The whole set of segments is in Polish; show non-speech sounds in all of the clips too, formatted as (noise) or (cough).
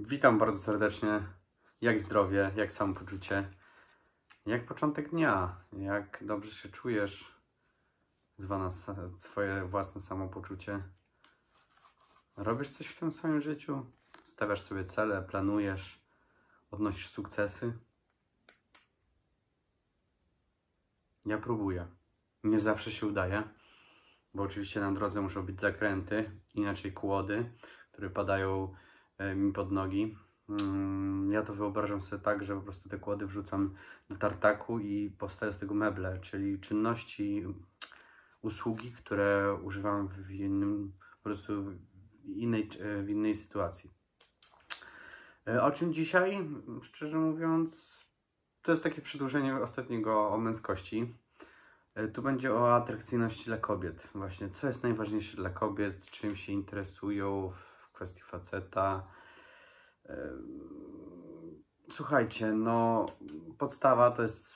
Witam bardzo serdecznie. Jak zdrowie, jak samopoczucie, jak początek dnia, jak dobrze się czujesz, zwana Twoje własne samopoczucie. Robisz coś w tym swoim życiu, stawiasz sobie cele, planujesz, odnosisz sukcesy. Ja próbuję. Nie zawsze się udaje, bo oczywiście na drodze muszą być zakręty, inaczej kłody, które padają E, mi pod nogi. Mm, ja to wyobrażam sobie tak, że po prostu te kłody wrzucam do tartaku i powstają z tego meble, czyli czynności, usługi, które używam w innym, po prostu w innej, e, w innej sytuacji. E, o czym dzisiaj? Szczerze mówiąc, to jest takie przedłużenie ostatniego o męskości. Tu będzie o atrakcyjności dla kobiet. Właśnie, co jest najważniejsze dla kobiet, czym się interesują, w kwestii faceta. Słuchajcie, no podstawa to jest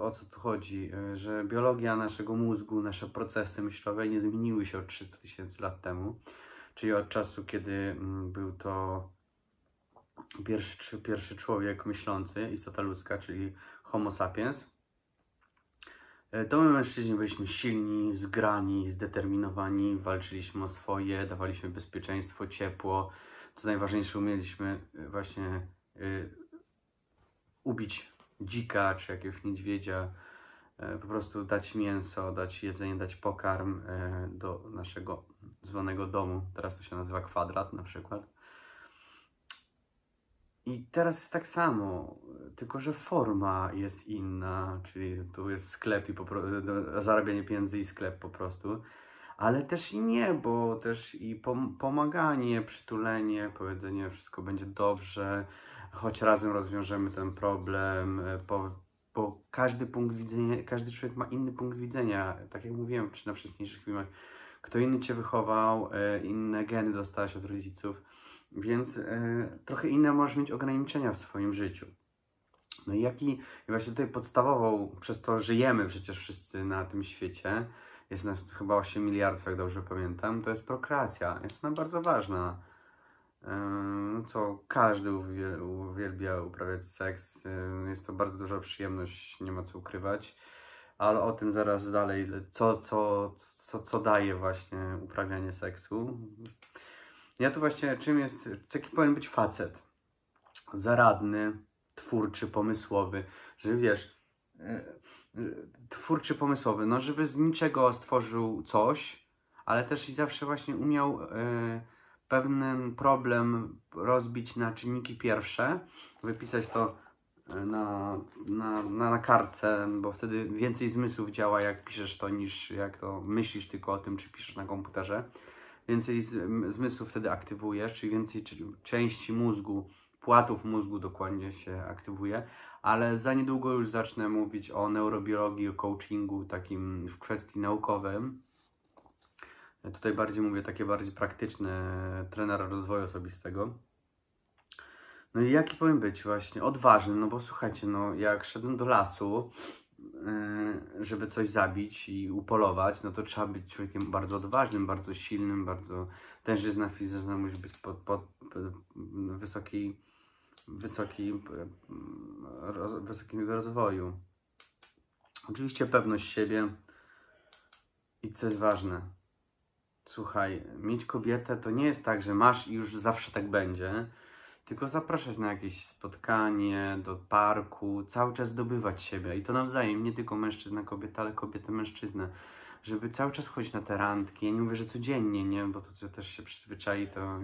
o co tu chodzi, że biologia naszego mózgu, nasze procesy myślowe nie zmieniły się od 300 tysięcy lat temu, czyli od czasu, kiedy mm, był to pierwszy, pierwszy człowiek myślący, istota ludzka, czyli Homo sapiens. E, to my mężczyźni byliśmy silni, zgrani, zdeterminowani, walczyliśmy o swoje, dawaliśmy bezpieczeństwo, ciepło. Co najważniejsze, umieliśmy e, właśnie y, ubić dzika czy jakiegoś niedźwiedzia, y, po prostu dać mięso, dać jedzenie, dać pokarm y, do naszego zwanego domu. Teraz to się nazywa kwadrat na przykład. I teraz jest tak samo, tylko że forma jest inna, czyli tu jest sklep i po zarabianie pieniędzy i sklep po prostu, ale też i nie, bo też i pom pomaganie, przytulenie, powiedzenie wszystko będzie dobrze, choć razem rozwiążemy ten problem, e, po, bo każdy punkt widzenia, każdy człowiek ma inny punkt widzenia, tak jak mówiłem czy na wcześniejszych filmach, kto inny cię wychował, e, inne geny dostałeś od rodziców, więc y, trochę inne możesz mieć ograniczenia w swoim życiu. No i jaki, właśnie tutaj podstawową, przez to żyjemy przecież wszyscy na tym świecie, jest nas chyba 8 miliardów, jak dobrze pamiętam, to jest prokreacja. Jest ona bardzo ważna. Yy, co każdy uwielbia uprawiać seks. E, jest to bardzo duża przyjemność, nie ma co ukrywać. Ale o tym zaraz dalej, co, co, co, co daje właśnie uprawianie seksu. Ja tu właśnie czym jest, jaki powinien być facet? Zaradny, twórczy, pomysłowy, że wiesz, e, twórczy, pomysłowy, no żeby z niczego stworzył coś, ale też i zawsze właśnie umiał y, pewien problem rozbić na czynniki pierwsze, wypisać to e, na, na, na, na kartce, bo wtedy więcej zmysłów działa, jak piszesz to, niż jak to myślisz tylko o tym, czy piszesz na komputerze więcej zmysłów wtedy aktywujesz, czyli więcej części mózgu, płatów mózgu dokładnie się aktywuje, ale za niedługo już zacznę mówić o neurobiologii, o coachingu takim w kwestii naukowym. Tutaj bardziej mówię takie bardziej praktyczne trenera rozwoju osobistego. No i jaki powinien być właśnie? Odważny, no bo słuchajcie, no jak szedłem do lasu, E, żeby coś zabić i upolować, no to trzeba być człowiekiem bardzo odważnym, bardzo silnym, bardzo tężyzna fizyczna musi być pod, pod, pod wysokiej, wysokiej, roz, wysokim rozwoju. Oczywiście pewność siebie i co jest ważne, słuchaj, mieć kobietę to nie jest tak, że masz i już zawsze tak będzie tylko zapraszać na jakieś spotkanie, do parku, cały czas zdobywać siebie i to nawzajem, nie tylko mężczyzna, kobieta, ale kobieta, mężczyzna, żeby cały czas chodzić na te randki. Ja nie mówię, że codziennie, nie, bo to, co też się przyzwyczai, to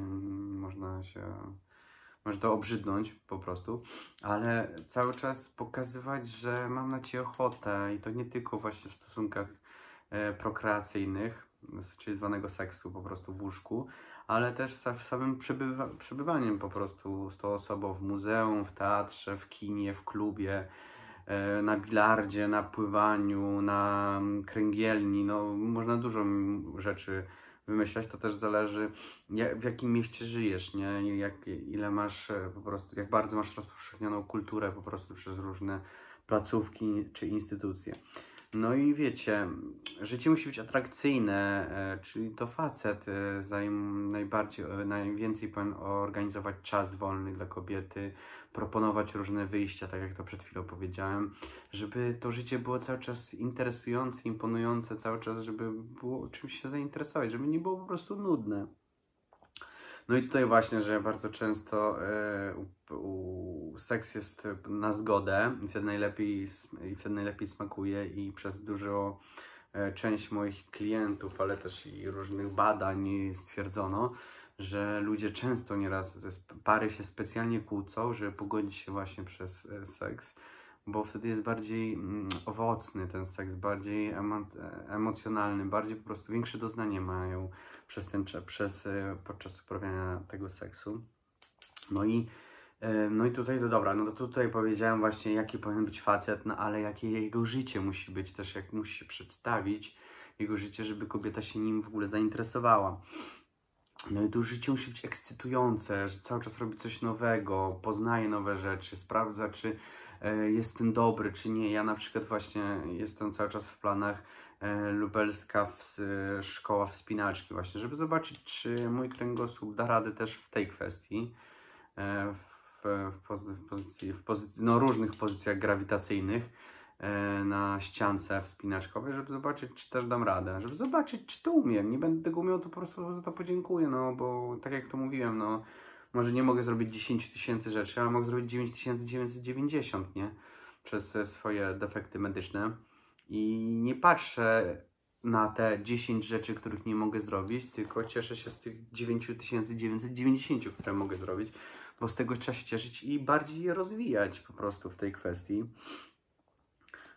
można się może to obrzydnąć po prostu, ale cały czas pokazywać, że mam na ciebie ochotę i to nie tylko właśnie w stosunkach e, prokreacyjnych, czyli zwanego seksu po prostu w łóżku, ale też samym przebywa, przebywaniem po prostu z tą osobą w muzeum, w teatrze, w kinie, w klubie, e, na bilardzie, na pływaniu, na mm, kręgielni. No, można dużo rzeczy wymyślać, to też zależy w jakim mieście żyjesz, nie? Jak, ile masz e, po prostu, jak bardzo masz rozpowszechnioną kulturę po prostu przez różne placówki czy instytucje. No i wiecie, życie musi być atrakcyjne, e, czyli to facet e, najbardziej, e, najwięcej powinien organizować czas wolny dla kobiety, proponować różne wyjścia, tak jak to przed chwilą powiedziałem, żeby to życie było cały czas interesujące, imponujące, cały czas, żeby było czymś się zainteresować, żeby nie było po prostu nudne. No i tutaj właśnie, że bardzo często y, u, u, seks jest na zgodę i wtedy najlepiej, i wtedy najlepiej smakuje i przez dużo y, część moich klientów, ale też i różnych badań stwierdzono, że ludzie często nieraz, pary się specjalnie kłócą, żeby pogodzić się właśnie przez e, seks bo wtedy jest bardziej mm, owocny ten seks, bardziej emocjonalny, bardziej po prostu większe doznanie mają przez ten przez, e, podczas uprawiania tego seksu. No i, e, no i tutaj, to dobra, no to tutaj powiedziałem właśnie, jaki powinien być facet, no ale jakie jego życie musi być też, jak musi się przedstawić jego życie, żeby kobieta się nim w ogóle zainteresowała. No i to życie musi być ekscytujące, że cały czas robi coś nowego, poznaje nowe rzeczy, sprawdza, czy E, jestem dobry, czy nie. Ja na przykład właśnie jestem cały czas w planach e, lubelska w, szkoła wspinaczki właśnie, żeby zobaczyć, czy mój kręgosłup da radę też w tej kwestii, e, w, w, pozycji, w pozycji, no, różnych pozycjach grawitacyjnych na ściance wspinaczkowej, żeby zobaczyć, czy też dam radę, żeby zobaczyć, czy to umiem. Nie będę tego umiał, to po prostu za to podziękuję, no bo tak jak to mówiłem, no może nie mogę zrobić 10 tysięcy rzeczy, ale mogę zrobić 9990, nie? Przez swoje defekty medyczne. I nie patrzę na te 10 rzeczy, których nie mogę zrobić, tylko cieszę się z tych 9990, które mogę zrobić, bo z tego trzeba się cieszyć i bardziej je rozwijać po prostu w tej kwestii.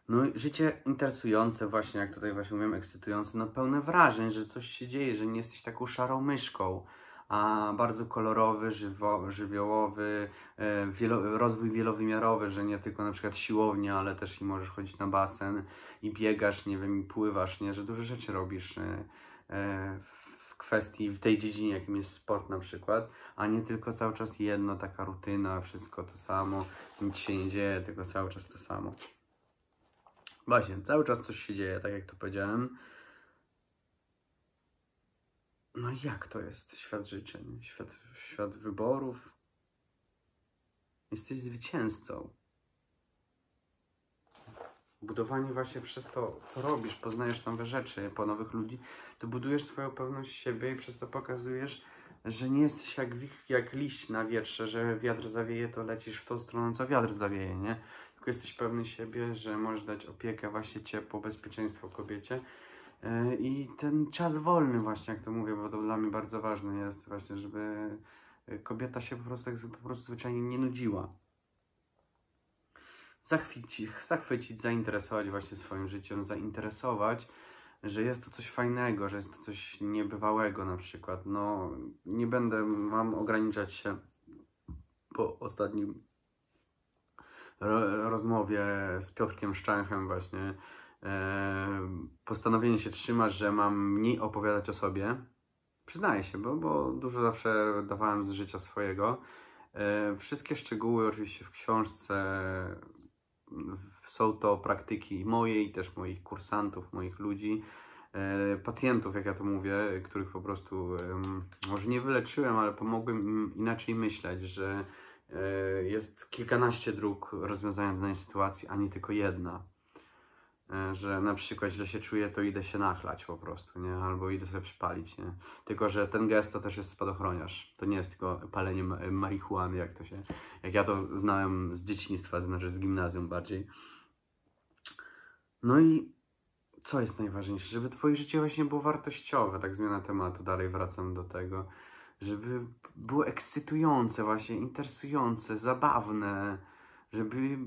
No i życie interesujące właśnie, jak tutaj właśnie mówiłem, ekscytujące, no pełne wrażeń, że coś się dzieje, że nie jesteś taką szarą myszką, a bardzo kolorowy, żywo, żywiołowy, e, wielo, rozwój wielowymiarowy, że nie tylko na przykład siłownia, ale też i możesz chodzić na basen i biegasz, nie wiem, i pływasz, nie, że dużo rzeczy robisz e, e, w kwestii, w tej dziedzinie, jakim jest sport na przykład, a nie tylko cały czas jedno, taka rutyna, wszystko to samo, nic się nie dzieje, tylko cały czas to samo. Właśnie, cały czas coś się dzieje, tak jak to powiedziałem. No jak to jest świat życzeń, świat, świat wyborów? Jesteś zwycięzcą. Budowanie właśnie przez to, co robisz, poznajesz nowe rzeczy po nowych ludzi, to budujesz swoją pewność siebie i przez to pokazujesz, że nie jesteś jak, jak liść na wietrze, że wiatr zawieje, to lecisz w tą stronę, co wiatr zawieje, nie? Tylko jesteś pewny siebie, że możesz dać opiekę, właśnie ciepło, bezpieczeństwo kobiecie E, I ten czas wolny właśnie, jak to mówię, bo to dla mnie bardzo ważne jest właśnie, żeby e, kobieta się po prostu, tak po prostu zwyczajnie nie nudziła. Zachwycić, zachwycić, zainteresować właśnie swoim życiem, zainteresować, że jest to coś fajnego, że jest to coś niebywałego na przykład. No, nie będę mam ograniczać się po ostatnim ro rozmowie z Piotrkiem Szczęchem właśnie, postanowienie się trzyma, że mam mniej opowiadać o sobie. Przyznaję się, bo, bo dużo zawsze dawałem z życia swojego. Wszystkie szczegóły oczywiście w książce są to praktyki mojej, też moich kursantów, moich ludzi, e, pacjentów, jak ja to mówię, których po prostu może nie wyleczyłem, ale pomogłem im inaczej myśleć, że e, jest kilkanaście dróg rozwiązania danej sytuacji, a nie tylko jedna. E, że na przykład źle się czuję, to idę się nachlać po prostu, nie? Albo idę sobie przypalić, nie? Tylko, że ten gest to też jest spadochroniarz. To nie jest tylko palenie marihuany, jak to się... Jak ja to znałem z dzieciństwa, znaczy z gimnazjum bardziej. No i co jest najważniejsze? Żeby twoje życie właśnie było wartościowe, tak zmiana tematu, dalej wracam do tego. Żeby było ekscytujące właśnie, interesujące, zabawne, żeby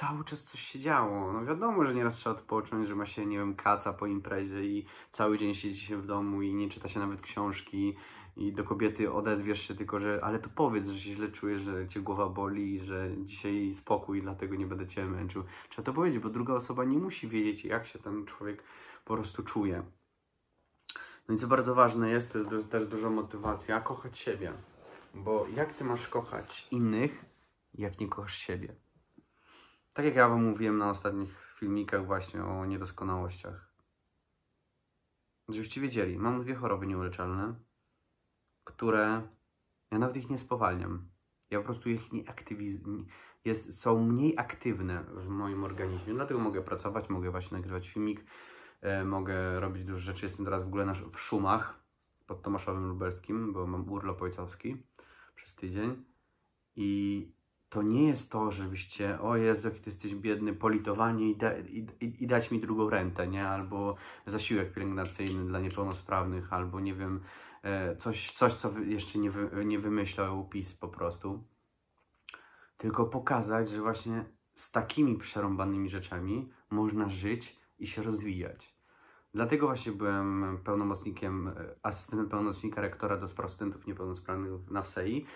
cały czas coś się działo. No wiadomo, że nieraz trzeba odpocząć, że ma się, nie wiem, kaca po imprezie i cały dzień siedzi się w domu i nie czyta się nawet książki i do kobiety odezwiesz się tylko, że ale to powiedz, że się źle czujesz, że cię głowa boli, że dzisiaj spokój, dlatego nie będę cię męczył. Trzeba to powiedzieć, bo druga osoba nie musi wiedzieć, jak się ten człowiek po prostu czuje. No i co bardzo ważne jest, to jest też duża motywacja, kochać siebie. Bo jak ty masz kochać innych, jak nie kochasz siebie? Tak jak ja wam mówiłem na ostatnich filmikach właśnie o niedoskonałościach. Żebyście wiedzieli, mam dwie choroby nieuleczalne, które ja nawet ich nie spowalniam. Ja po prostu ich nie aktywizuję. są mniej aktywne w moim organizmie, dlatego mogę pracować, mogę właśnie nagrywać filmik, e, mogę robić dużo rzeczy. Jestem teraz w ogóle w Szumach pod Tomaszowym Lubelskim, bo mam urlop ojcowski przez tydzień i to nie jest to, żebyście, o Jezu, jaki ty jesteś biedny, politowanie i, da, i, i, dać mi drugą rentę, nie? Albo zasiłek pielęgnacyjny dla niepełnosprawnych, albo nie wiem, e, coś, coś co jeszcze nie, wy, nie wymyślał PiS po prostu. Tylko pokazać, że właśnie z takimi przerąbanymi rzeczami można żyć i się rozwijać. Dlatego właśnie byłem pełnomocnikiem, e, asystentem pełnomocnika rektora do spraw studentów niepełnosprawnych na WSEI,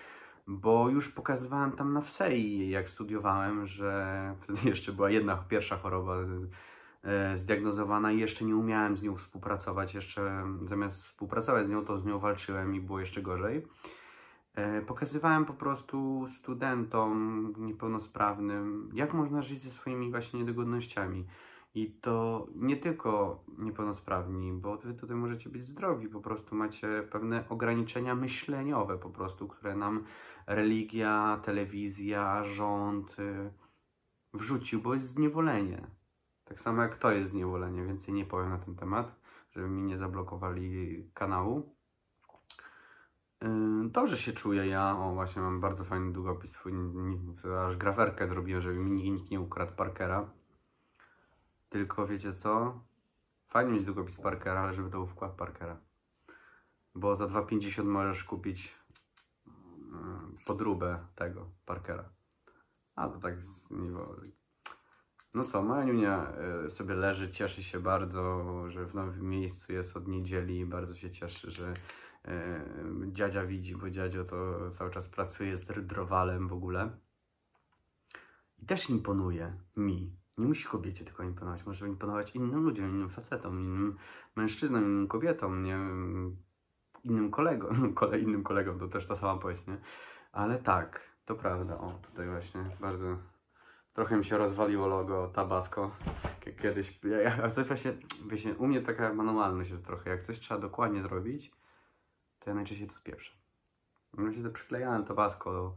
bo już pokazywałem tam na wsei, jak studiowałem, że (laughs) wtedy jeszcze była jedna pierwsza choroba e, zdiagnozowana i jeszcze nie umiałem z nią współpracować. Jeszcze mm, zamiast współpracować z nią, to z nią walczyłem i było jeszcze gorzej. E, pokazywałem po prostu studentom niepełnosprawnym, jak można żyć ze swoimi właśnie niedogodnościami. I to nie tylko niepełnosprawni, bo wy tutaj możecie być zdrowi, po prostu macie pewne ograniczenia myśleniowe, po prostu, które nam religia, telewizja, rząd y, wrzucił, bo jest zniewolenie. Tak samo jak to jest zniewolenie, więcej nie powiem na ten temat, żeby mi nie zablokowali kanału. Y, dobrze się czuję ja, o właśnie mam bardzo fajny długopis, aż grawerkę zrobiłem, żeby mi nikt nie ukradł Parkera. Tylko wiecie co? Fajnie mieć długopis Parkera, ale żeby to był wkład Parkera. Bo za 2,50 możesz kupić mm, podróbę tego Parkera. A to tak z niewoli. No co, Maniunia y, sobie leży, cieszy się bardzo, że w nowym miejscu jest od niedzieli. Bardzo się cieszy, że y, dziadzia widzi, bo dziadzio to cały czas pracuje, z drwalem w ogóle. I też imponuje mi, nie musi kobiecie tylko imponować, może imponować innym ludziom, innym facetom, innym mężczyznom, innym kobietom, nie innym kolegom, (laughs) kole, innym kolegom, to też ta sama płeć, nie? Ale tak, to prawda, o tutaj właśnie bardzo, trochę mi się rozwaliło logo Tabasco kiedyś, ja, ja, coś właśnie, u mnie taka manualność jest trochę, jak coś trzeba dokładnie zrobić, to ja najczęściej to spieprzę. No się to przyklejałem Tabasco do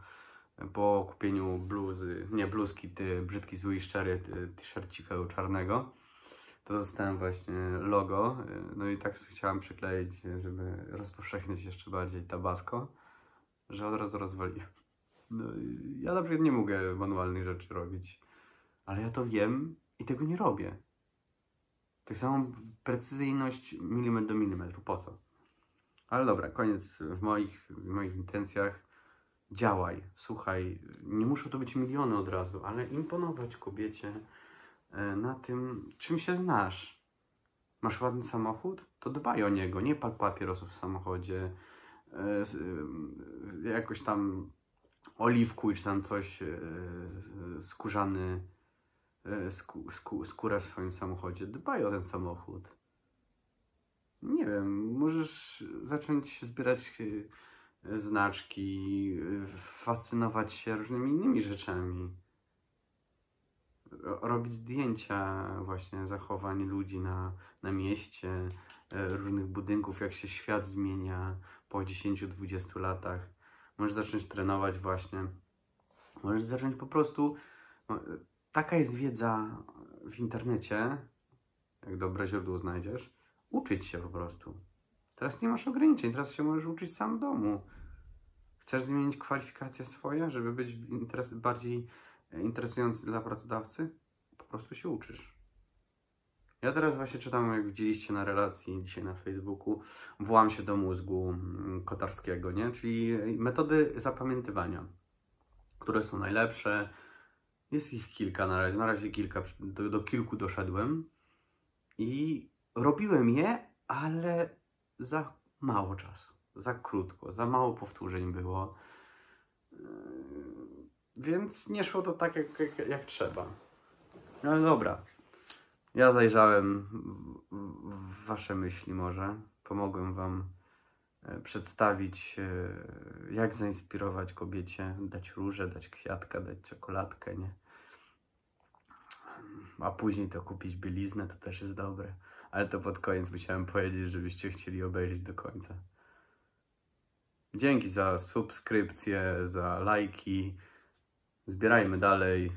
po kupieniu bluzy, nie bluzki, ty, brzydki, zły i szczery t-shircika czarnego, to dostałem właśnie logo, no i tak chciałem przykleić, żeby rozpowszechnić jeszcze bardziej Tabasco, że od razu rozwaliłem. No, ja na przykład nie mogę manualnych rzeczy robić, ale ja to wiem i tego nie robię. Tak samo precyzyjność milimetr do milimetru, po co? Ale dobra, koniec w moich, w moich intencjach działaj, słuchaj, nie muszą to być miliony od razu, ale imponować kobiecie e, na tym, czym się znasz. Masz ładny samochód? To dbaj o niego, nie pal papierosów w samochodzie, e, e, jakoś tam oliwkuj, czy tam coś skórzany, skóra w swoim samochodzie. Dbaj o ten samochód. Nie wiem, możesz zacząć zbierać znaczki, fascynować się różnymi innymi rzeczami. Robić zdjęcia właśnie zachowań ludzi na, na mieście, e, różnych budynków, jak się świat zmienia po 10-20 latach. Możesz zacząć trenować właśnie. Możesz zacząć po prostu... No, e, taka jest wiedza w internecie, jak dobre źródło znajdziesz, uczyć się po prostu. Teraz nie masz ograniczeń, teraz się możesz uczyć sam w domu. Chcesz zmienić kwalifikacje swoje, żeby być interes bardziej e, interesujący dla pracodawcy? Po prostu się uczysz. Ja teraz właśnie czytam, jak widzieliście na relacji dzisiaj na Facebooku, włam się do mózgu mm, kotarskiego, nie? Czyli e, metody zapamiętywania, które są najlepsze. Jest ich kilka na razie, na razie kilka, do, do kilku doszedłem i robiłem je, ale za mało czasu, za krótko, za mało powtórzeń było. Yy, więc nie szło to tak, jak, jak, jak trzeba. No ale dobra. Ja zajrzałem w wasze myśli może. Pomogłem wam e, przedstawić, e, jak zainspirować kobiecie, dać różę, dać kwiatka, dać czekoladkę, nie? A później to kupić bieliznę, to też jest dobre ale to pod koniec musiałem powiedzieć, żebyście chcieli obejrzeć do końca. Dzięki za subskrypcje, za lajki. Zbierajmy dalej.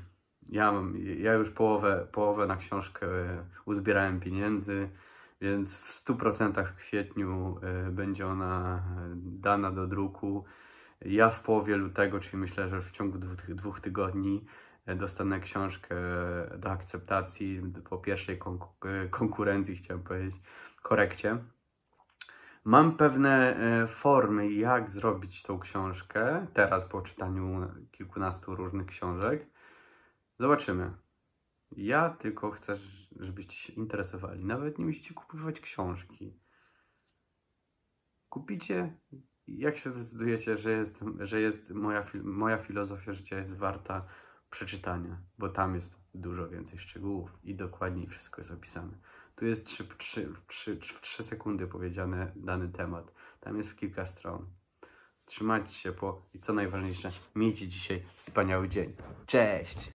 Ja, mam, ja już połowę, połowę na książkę e, uzbierałem pieniędzy, więc w 100% w kwietniu e, będzie ona e, dana do druku. Ja w połowie lutego, czyli myślę, że w ciągu dwóch, dwóch tygodni dostanę książkę do akceptacji po pierwszej konkurencji, chciałem powiedzieć, korekcie. Mam pewne e, formy, jak zrobić tą książkę teraz po czytaniu kilkunastu różnych książek. Zobaczymy. Ja tylko chcę, żebyście się interesowali. Nawet nie musicie kupować książki. Kupicie, jak się zdecydujecie, że jest, że jest moja, moja filozofia życia jest warta przeczytania, bo tam jest dużo więcej szczegółów i dokładniej wszystko jest opisane. Tu jest w, 3, w 3 sekundy powiedziane dany temat, tam jest kilka stron. Trzymajcie się po i co najważniejsze, miejcie dzisiaj wspaniały dzień. Cześć!